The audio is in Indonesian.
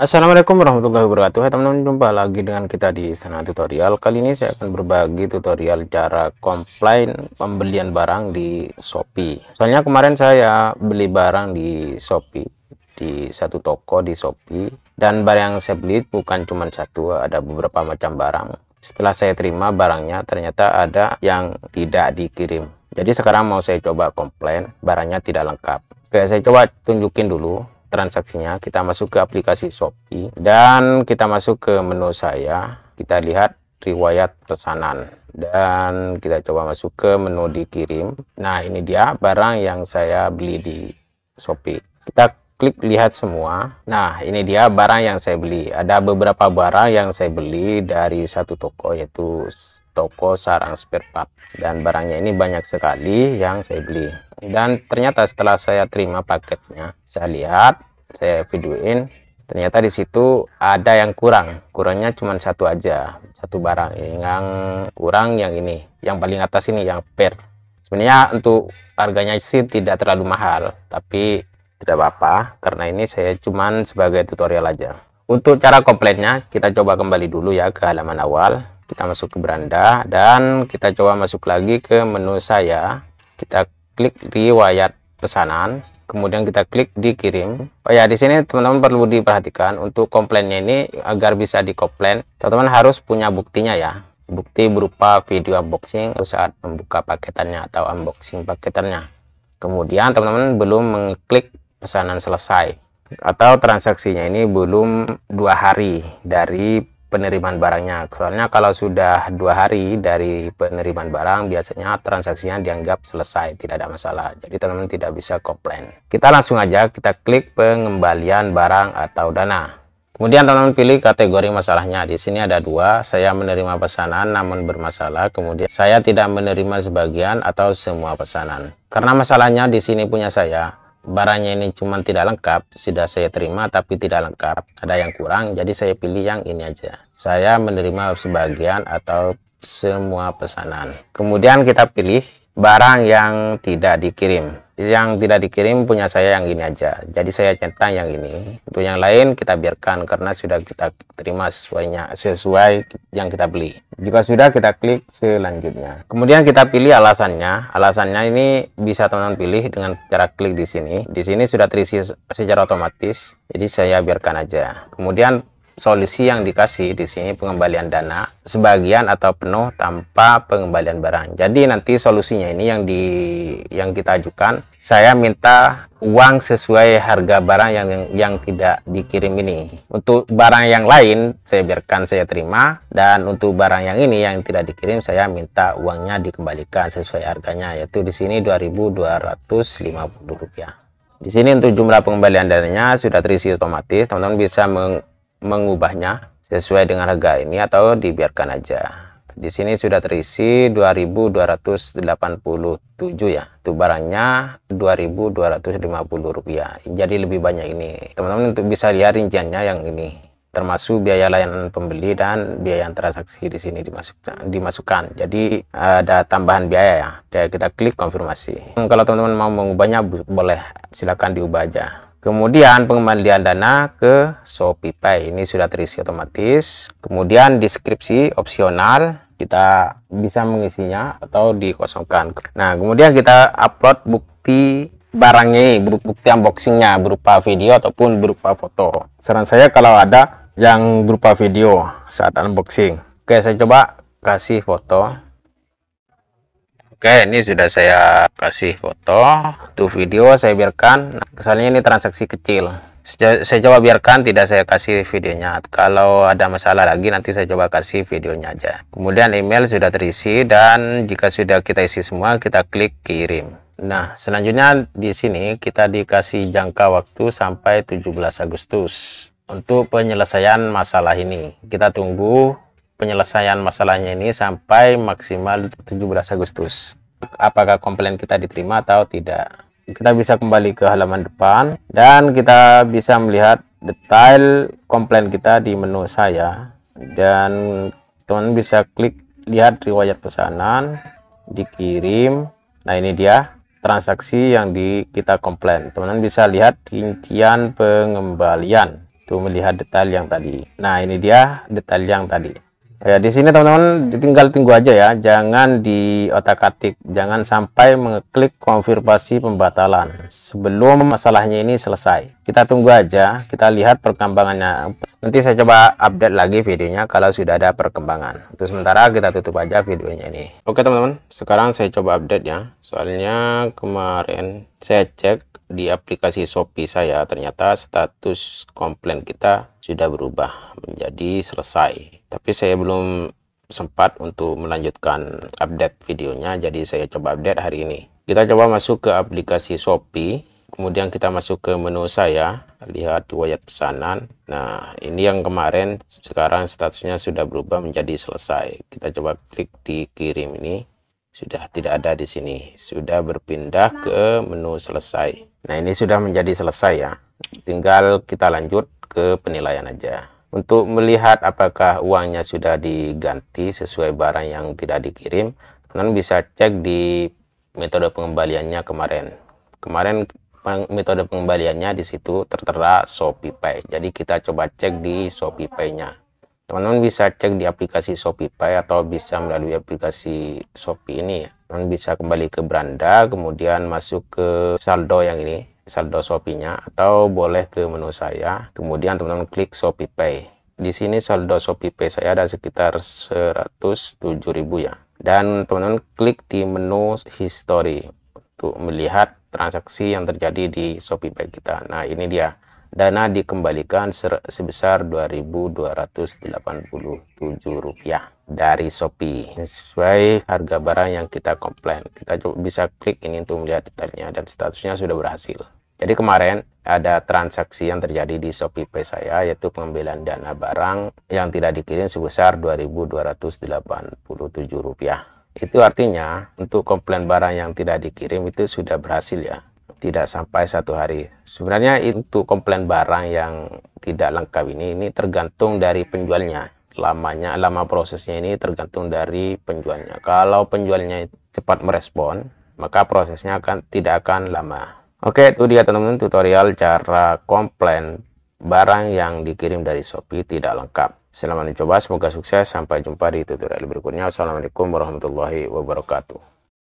Assalamualaikum warahmatullahi wabarakatuh Hai teman-teman jumpa lagi dengan kita di sana tutorial kali ini saya akan berbagi tutorial cara komplain pembelian barang di Shopee soalnya kemarin saya beli barang di Shopee di satu toko di Shopee dan barang yang saya beli bukan cuma satu ada beberapa macam barang setelah saya terima barangnya ternyata ada yang tidak dikirim jadi sekarang mau saya coba komplain barangnya tidak lengkap Oke saya coba tunjukin dulu transaksinya kita masuk ke aplikasi Shopee dan kita masuk ke menu saya kita lihat riwayat pesanan dan kita coba masuk ke menu dikirim nah ini dia barang yang saya beli di Shopee kita klik lihat semua nah ini dia barang yang saya beli ada beberapa barang yang saya beli dari satu toko yaitu toko sarang spare part dan barangnya ini banyak sekali yang saya beli dan ternyata setelah saya terima paketnya saya lihat saya videoin ternyata di situ ada yang kurang kurangnya cuma satu aja satu barang yang kurang yang ini yang paling atas ini yang per sebenarnya untuk harganya sih tidak terlalu mahal tapi tidak apa-apa karena ini saya cuman sebagai tutorial aja untuk cara komplainnya kita coba kembali dulu ya ke halaman awal kita masuk ke beranda dan kita coba masuk lagi ke menu saya kita klik riwayat pesanan kemudian kita klik dikirim oh ya di sini teman-teman perlu diperhatikan untuk komplainnya ini agar bisa dikomplain teman-teman harus punya buktinya ya bukti berupa video unboxing saat membuka paketannya atau unboxing paketannya kemudian teman-teman belum mengklik pesanan selesai atau transaksinya ini belum dua hari dari penerimaan barangnya soalnya kalau sudah dua hari dari penerimaan barang biasanya transaksinya dianggap selesai tidak ada masalah jadi teman-teman tidak bisa komplain kita langsung aja kita klik pengembalian barang atau dana kemudian teman-teman pilih kategori masalahnya di sini ada dua saya menerima pesanan namun bermasalah kemudian saya tidak menerima sebagian atau semua pesanan karena masalahnya di sini punya saya barangnya ini cuma tidak lengkap sudah saya terima tapi tidak lengkap ada yang kurang jadi saya pilih yang ini aja saya menerima sebagian atau semua pesanan kemudian kita pilih barang yang tidak dikirim yang tidak dikirim punya saya yang gini aja jadi saya centang yang ini untuk yang lain kita biarkan karena sudah kita terima sesuainya sesuai yang kita beli jika sudah kita klik selanjutnya kemudian kita pilih alasannya alasannya ini bisa teman-teman pilih dengan cara klik di sini di sini sudah terisi secara otomatis jadi saya biarkan aja kemudian solusi yang dikasih di sini pengembalian dana sebagian atau penuh tanpa pengembalian barang. Jadi nanti solusinya ini yang di yang kita ajukan, saya minta uang sesuai harga barang yang yang tidak dikirim ini. Untuk barang yang lain saya biarkan saya terima dan untuk barang yang ini yang tidak dikirim saya minta uangnya dikembalikan sesuai harganya yaitu di sini Rp2.250. Di sini untuk jumlah pengembalian dananya sudah terisi otomatis. Teman-teman bisa meng mengubahnya sesuai dengan harga ini atau dibiarkan aja. Di sini sudah terisi 2287 ya. Itu barangnya 2250 rupiah. Jadi lebih banyak ini. Teman-teman untuk bisa lihat rinciannya yang ini termasuk biaya layanan pembeli dan biaya transaksi di sini dimasukkan dimasukkan jadi ada tambahan biaya ya kita klik konfirmasi hmm, kalau teman-teman mau mengubahnya boleh silakan diubah aja Kemudian pengembalian dana ke ShopeePay ini sudah terisi otomatis. Kemudian deskripsi opsional kita bisa mengisinya atau dikosongkan. Nah, kemudian kita upload bukti barangnya, bukti unboxingnya berupa video ataupun berupa foto. Saran saya kalau ada yang berupa video saat unboxing. Oke, saya coba kasih foto. Oke, ini sudah saya kasih foto. Tuh video saya biarkan. Nah, ini transaksi kecil. Saya coba biarkan, tidak saya kasih videonya. Kalau ada masalah lagi, nanti saya coba kasih videonya aja. Kemudian email sudah terisi dan jika sudah kita isi semua, kita klik kirim. Nah, selanjutnya di sini kita dikasih jangka waktu sampai 17 Agustus untuk penyelesaian masalah ini. Kita tunggu penyelesaian masalahnya ini sampai maksimal 17 Agustus. Apakah komplain kita diterima atau tidak? Kita bisa kembali ke halaman depan dan kita bisa melihat detail komplain kita di menu saya dan teman bisa klik lihat riwayat pesanan dikirim. Nah, ini dia transaksi yang di kita komplain. teman bisa lihat rincian pengembalian. Tuh melihat detail yang tadi. Nah, ini dia detail yang tadi. Ya, di sini teman-teman ditinggal tunggu aja ya. Jangan di otak-atik, jangan sampai mengeklik konfirmasi pembatalan sebelum masalahnya ini selesai. Kita tunggu aja, kita lihat perkembangannya. Nanti saya coba update lagi videonya kalau sudah ada perkembangan. Untuk sementara kita tutup aja videonya ini. Oke, teman-teman. Sekarang saya coba update ya. Soalnya kemarin saya cek di aplikasi Shopee saya ternyata status komplain kita sudah berubah menjadi selesai. Tapi saya belum sempat untuk melanjutkan update videonya, jadi saya coba update hari ini. Kita coba masuk ke aplikasi Shopee, kemudian kita masuk ke menu saya, lihat riwayat pesanan. Nah, ini yang kemarin, sekarang statusnya sudah berubah menjadi selesai. Kita coba klik di kirim ini, sudah tidak ada di sini, sudah berpindah ke menu selesai. Nah, ini sudah menjadi selesai ya. Tinggal kita lanjut ke penilaian aja. Untuk melihat apakah uangnya sudah diganti sesuai barang yang tidak dikirim, Kalian bisa cek di metode pengembaliannya kemarin. Kemarin metode pengembaliannya di situ tertera Shopee Pay. Jadi kita coba cek di Shopee Pay-nya. Teman-teman bisa cek di aplikasi Shopee Pay atau bisa melalui aplikasi Shopee ini. Teman, -teman bisa kembali ke beranda, kemudian masuk ke saldo yang ini saldo Shopee-nya atau boleh ke menu saya. Kemudian teman-teman klik Shopee Pay. Di sini saldo Shopee Pay saya ada sekitar 107.000 ya. Dan teman-teman klik di menu history untuk melihat transaksi yang terjadi di Shopee Pay kita. Nah, ini dia dana dikembalikan sebesar Rp2.287 dari Shopee sesuai harga barang yang kita komplain. Kita bisa klik ini untuk melihat detailnya dan statusnya sudah berhasil. Jadi kemarin ada transaksi yang terjadi di Shopee Pay saya yaitu pengambilan dana barang yang tidak dikirim sebesar Rp2.287. Itu artinya untuk komplain barang yang tidak dikirim itu sudah berhasil ya tidak sampai satu hari. Sebenarnya itu komplain barang yang tidak lengkap ini, ini tergantung dari penjualnya. Lamanya, lama prosesnya ini tergantung dari penjualnya. Kalau penjualnya cepat merespon, maka prosesnya akan tidak akan lama. Oke, itu dia teman-teman tutorial cara komplain barang yang dikirim dari Shopee tidak lengkap. Selamat mencoba, semoga sukses. Sampai jumpa di tutorial berikutnya. Wassalamualaikum warahmatullahi wabarakatuh.